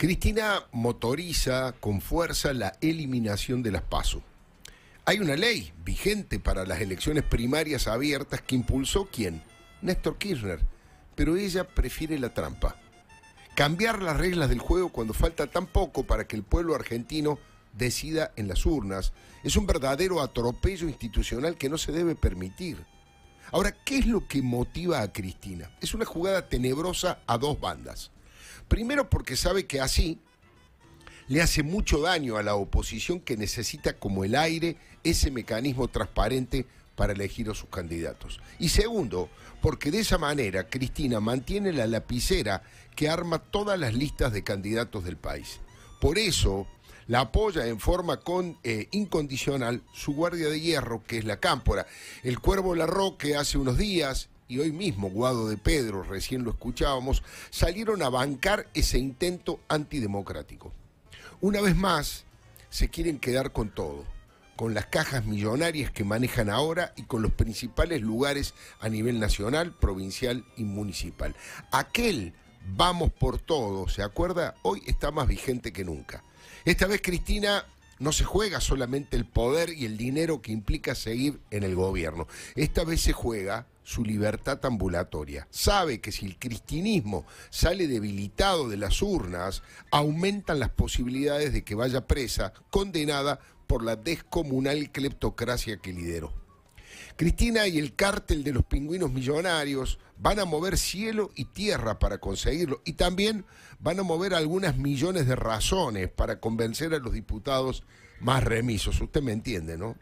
Cristina motoriza con fuerza la eliminación de las PASO. Hay una ley vigente para las elecciones primarias abiertas que impulsó quién? Néstor Kirchner. Pero ella prefiere la trampa. Cambiar las reglas del juego cuando falta tan poco para que el pueblo argentino decida en las urnas es un verdadero atropello institucional que no se debe permitir. Ahora, ¿qué es lo que motiva a Cristina? Es una jugada tenebrosa a dos bandas. Primero porque sabe que así le hace mucho daño a la oposición que necesita como el aire ese mecanismo transparente para elegir a sus candidatos. Y segundo, porque de esa manera Cristina mantiene la lapicera que arma todas las listas de candidatos del país. Por eso la apoya en forma con, eh, incondicional su guardia de hierro, que es la cámpora. El cuervo Larroque hace unos días y hoy mismo Guado de Pedro, recién lo escuchábamos, salieron a bancar ese intento antidemocrático. Una vez más, se quieren quedar con todo, con las cajas millonarias que manejan ahora y con los principales lugares a nivel nacional, provincial y municipal. Aquel vamos por todo, ¿se acuerda? Hoy está más vigente que nunca. Esta vez Cristina no se juega solamente el poder y el dinero que implica seguir en el gobierno. Esta vez se juega su libertad ambulatoria. Sabe que si el cristinismo sale debilitado de las urnas, aumentan las posibilidades de que vaya presa, condenada por la descomunal cleptocracia que lideró. Cristina y el cártel de los pingüinos millonarios van a mover cielo y tierra para conseguirlo y también van a mover algunas millones de razones para convencer a los diputados más remisos. Usted me entiende, ¿no?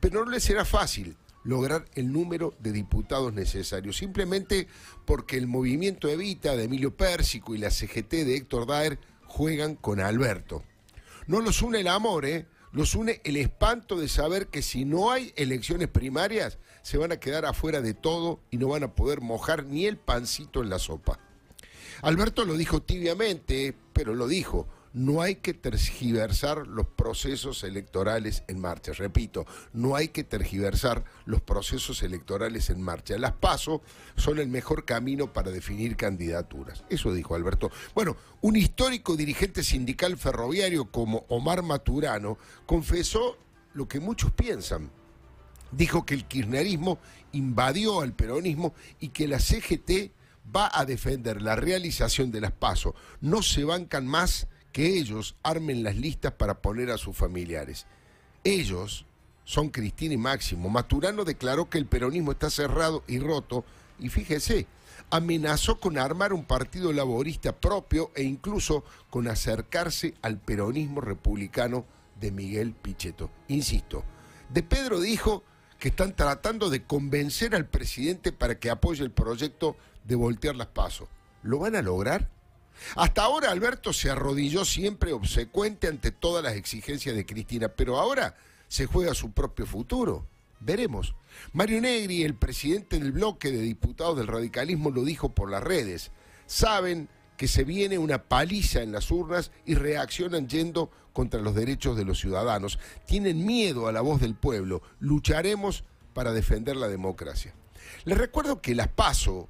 Pero no les será fácil lograr el número de diputados necesarios, simplemente porque el movimiento Evita de Emilio Pérsico y la CGT de Héctor Daer juegan con Alberto. No los une el amor, ¿eh? Los une el espanto de saber que si no hay elecciones primarias, se van a quedar afuera de todo y no van a poder mojar ni el pancito en la sopa. Alberto lo dijo tibiamente, pero lo dijo no hay que tergiversar los procesos electorales en marcha. Repito, no hay que tergiversar los procesos electorales en marcha. Las PASO son el mejor camino para definir candidaturas. Eso dijo Alberto. Bueno, un histórico dirigente sindical ferroviario como Omar Maturano confesó lo que muchos piensan. Dijo que el kirchnerismo invadió al peronismo y que la CGT va a defender la realización de las PASO. No se bancan más que ellos armen las listas para poner a sus familiares. Ellos son Cristina y Máximo. Maturano declaró que el peronismo está cerrado y roto y fíjese, amenazó con armar un partido laborista propio e incluso con acercarse al peronismo republicano de Miguel Pichetto. Insisto, de Pedro dijo que están tratando de convencer al presidente para que apoye el proyecto de voltear las pasos. ¿Lo van a lograr? Hasta ahora Alberto se arrodilló siempre obsecuente ante todas las exigencias de Cristina, pero ahora se juega su propio futuro. Veremos. Mario Negri, el presidente del bloque de diputados del radicalismo, lo dijo por las redes. Saben que se viene una paliza en las urnas y reaccionan yendo contra los derechos de los ciudadanos. Tienen miedo a la voz del pueblo. Lucharemos para defender la democracia. Les recuerdo que las PASO,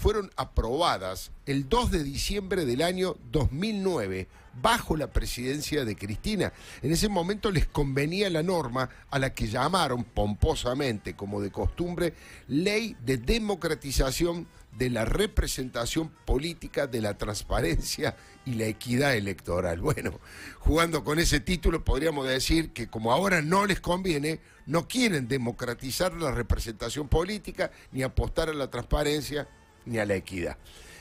fueron aprobadas el 2 de diciembre del año 2009 bajo la presidencia de Cristina. En ese momento les convenía la norma a la que llamaron pomposamente, como de costumbre, Ley de Democratización de la Representación Política de la Transparencia y la Equidad Electoral. Bueno, jugando con ese título podríamos decir que como ahora no les conviene, no quieren democratizar la representación política ni apostar a la transparencia ni a la equidad.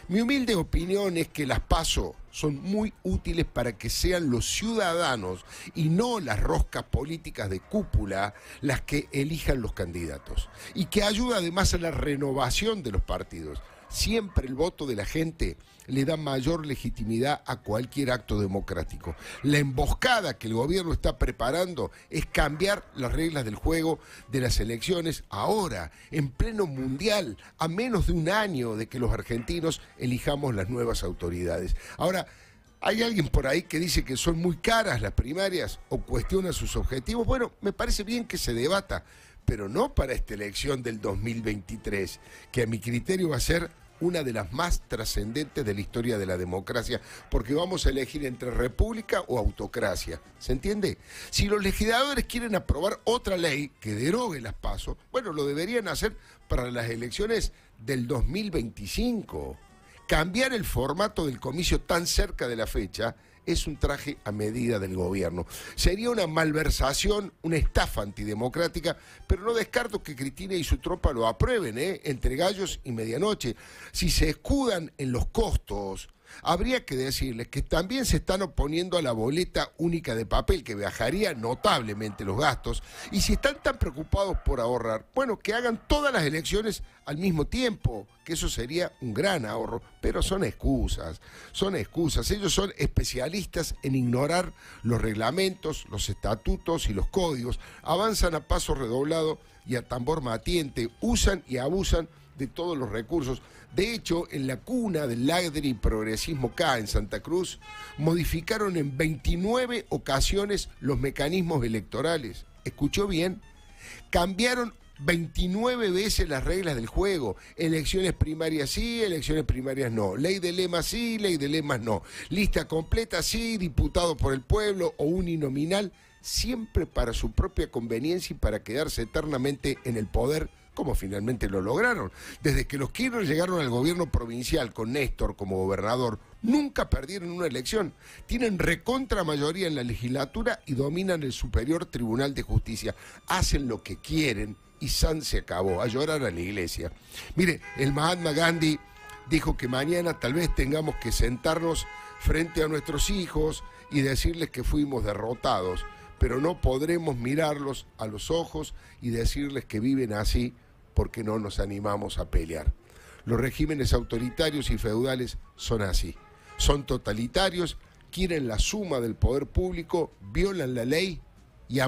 Mi humilde opinión es que las PASO son muy útiles para que sean los ciudadanos y no las roscas políticas de cúpula las que elijan los candidatos y que ayuda además a la renovación de los partidos. Siempre el voto de la gente le da mayor legitimidad a cualquier acto democrático. La emboscada que el gobierno está preparando es cambiar las reglas del juego de las elecciones ahora, en pleno mundial, a menos de un año de que los argentinos elijamos las nuevas autoridades. Ahora, hay alguien por ahí que dice que son muy caras las primarias o cuestiona sus objetivos. Bueno, me parece bien que se debata, pero no para esta elección del 2023, que a mi criterio va a ser una de las más trascendentes de la historia de la democracia, porque vamos a elegir entre república o autocracia. ¿Se entiende? Si los legisladores quieren aprobar otra ley que derogue las pasos, bueno, lo deberían hacer para las elecciones del 2025 cambiar el formato del comicio tan cerca de la fecha es un traje a medida del gobierno. Sería una malversación, una estafa antidemocrática, pero no descarto que Cristina y su tropa lo aprueben, ¿eh? entre gallos y medianoche. Si se escudan en los costos habría que decirles que también se están oponiendo a la boleta única de papel, que bajaría notablemente los gastos, y si están tan preocupados por ahorrar, bueno, que hagan todas las elecciones al mismo tiempo, que eso sería un gran ahorro, pero son excusas, son excusas. Ellos son especialistas en ignorar los reglamentos, los estatutos y los códigos, avanzan a paso redoblado y a tambor matiente, usan y abusan de todos los recursos. De hecho, en la cuna del y Progresismo K en Santa Cruz, modificaron en 29 ocasiones los mecanismos electorales. ¿Escuchó bien? Cambiaron 29 veces las reglas del juego. Elecciones primarias sí, elecciones primarias no. Ley de lemas sí, ley de lemas no. Lista completa sí, diputado por el pueblo o uninominal, siempre para su propia conveniencia y para quedarse eternamente en el poder como finalmente lo lograron. Desde que los Kirchner llegaron al gobierno provincial con Néstor como gobernador, nunca perdieron una elección. Tienen recontra mayoría en la legislatura y dominan el Superior Tribunal de Justicia. Hacen lo que quieren y San se acabó. A llorar a la iglesia. Mire, el Mahatma Gandhi dijo que mañana tal vez tengamos que sentarnos frente a nuestros hijos y decirles que fuimos derrotados, pero no podremos mirarlos a los ojos y decirles que viven así porque no nos animamos a pelear. Los regímenes autoritarios y feudales son así. Son totalitarios, quieren la suma del poder público, violan la ley y aman.